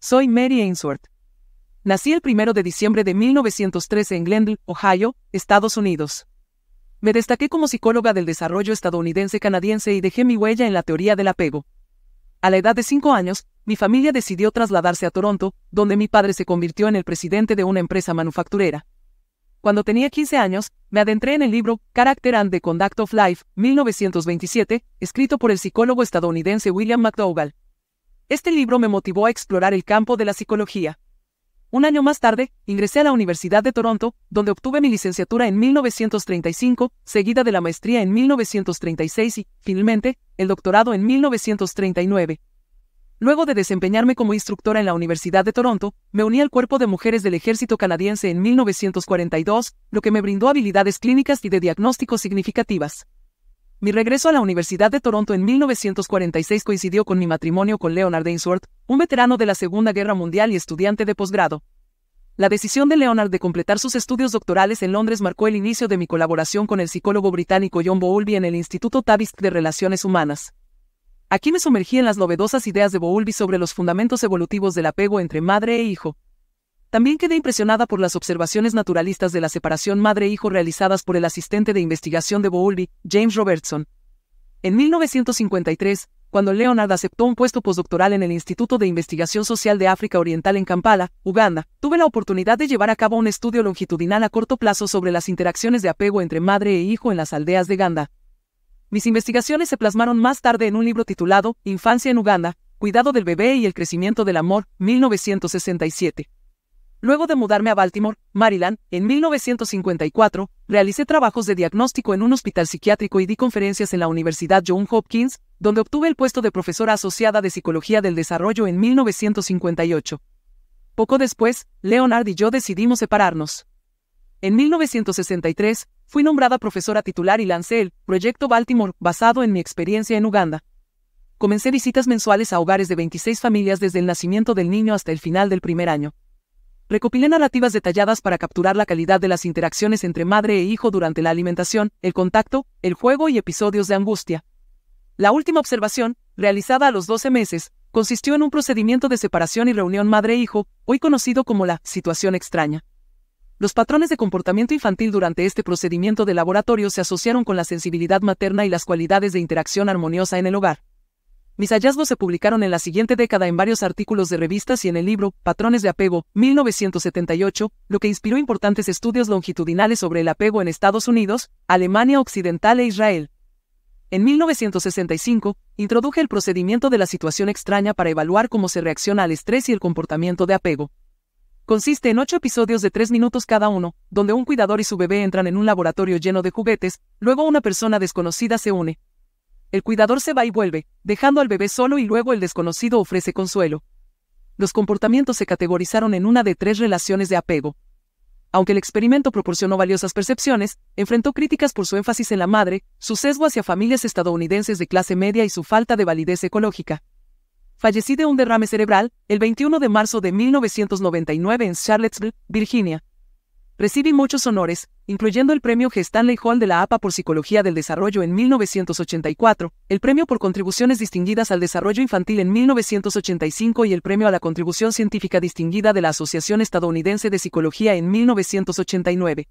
Soy Mary Ainsworth. Nací el 1 de diciembre de 1913 en Glendale, Ohio, Estados Unidos. Me destaqué como psicóloga del desarrollo estadounidense-canadiense y dejé mi huella en la teoría del apego. A la edad de 5 años, mi familia decidió trasladarse a Toronto, donde mi padre se convirtió en el presidente de una empresa manufacturera. Cuando tenía 15 años, me adentré en el libro Character and the Conduct of Life, 1927, escrito por el psicólogo estadounidense William McDougall, este libro me motivó a explorar el campo de la psicología. Un año más tarde, ingresé a la Universidad de Toronto, donde obtuve mi licenciatura en 1935, seguida de la maestría en 1936 y, finalmente, el doctorado en 1939. Luego de desempeñarme como instructora en la Universidad de Toronto, me uní al cuerpo de mujeres del ejército canadiense en 1942, lo que me brindó habilidades clínicas y de diagnóstico significativas. Mi regreso a la Universidad de Toronto en 1946 coincidió con mi matrimonio con Leonard Ainsworth, un veterano de la Segunda Guerra Mundial y estudiante de posgrado. La decisión de Leonard de completar sus estudios doctorales en Londres marcó el inicio de mi colaboración con el psicólogo británico John Bowlby en el Instituto Tavist de Relaciones Humanas. Aquí me sumergí en las novedosas ideas de Bowlby sobre los fundamentos evolutivos del apego entre madre e hijo, también quedé impresionada por las observaciones naturalistas de la separación madre-hijo realizadas por el asistente de investigación de Boulby, James Robertson. En 1953, cuando Leonard aceptó un puesto postdoctoral en el Instituto de Investigación Social de África Oriental en Kampala, Uganda, tuve la oportunidad de llevar a cabo un estudio longitudinal a corto plazo sobre las interacciones de apego entre madre e hijo en las aldeas de Ganda. Mis investigaciones se plasmaron más tarde en un libro titulado Infancia en Uganda, Cuidado del bebé y el crecimiento del amor, 1967. Luego de mudarme a Baltimore, Maryland, en 1954, realicé trabajos de diagnóstico en un hospital psiquiátrico y di conferencias en la Universidad John Hopkins, donde obtuve el puesto de profesora asociada de Psicología del Desarrollo en 1958. Poco después, Leonard y yo decidimos separarnos. En 1963, fui nombrada profesora titular y lancé el Proyecto Baltimore, basado en mi experiencia en Uganda. Comencé visitas mensuales a hogares de 26 familias desde el nacimiento del niño hasta el final del primer año. Recopilé narrativas detalladas para capturar la calidad de las interacciones entre madre e hijo durante la alimentación, el contacto, el juego y episodios de angustia. La última observación, realizada a los 12 meses, consistió en un procedimiento de separación y reunión madre-hijo, hoy conocido como la situación extraña. Los patrones de comportamiento infantil durante este procedimiento de laboratorio se asociaron con la sensibilidad materna y las cualidades de interacción armoniosa en el hogar. Mis hallazgos se publicaron en la siguiente década en varios artículos de revistas y en el libro Patrones de apego, 1978, lo que inspiró importantes estudios longitudinales sobre el apego en Estados Unidos, Alemania Occidental e Israel. En 1965, introduje el procedimiento de la situación extraña para evaluar cómo se reacciona al estrés y el comportamiento de apego. Consiste en ocho episodios de tres minutos cada uno, donde un cuidador y su bebé entran en un laboratorio lleno de juguetes, luego una persona desconocida se une, el cuidador se va y vuelve, dejando al bebé solo y luego el desconocido ofrece consuelo. Los comportamientos se categorizaron en una de tres relaciones de apego. Aunque el experimento proporcionó valiosas percepciones, enfrentó críticas por su énfasis en la madre, su sesgo hacia familias estadounidenses de clase media y su falta de validez ecológica. Fallecí de un derrame cerebral el 21 de marzo de 1999 en Charlottesville, Virginia. Recibí muchos honores, incluyendo el premio G. Stanley Hall de la APA por Psicología del Desarrollo en 1984, el premio por Contribuciones Distinguidas al Desarrollo Infantil en 1985 y el premio a la Contribución Científica Distinguida de la Asociación Estadounidense de Psicología en 1989.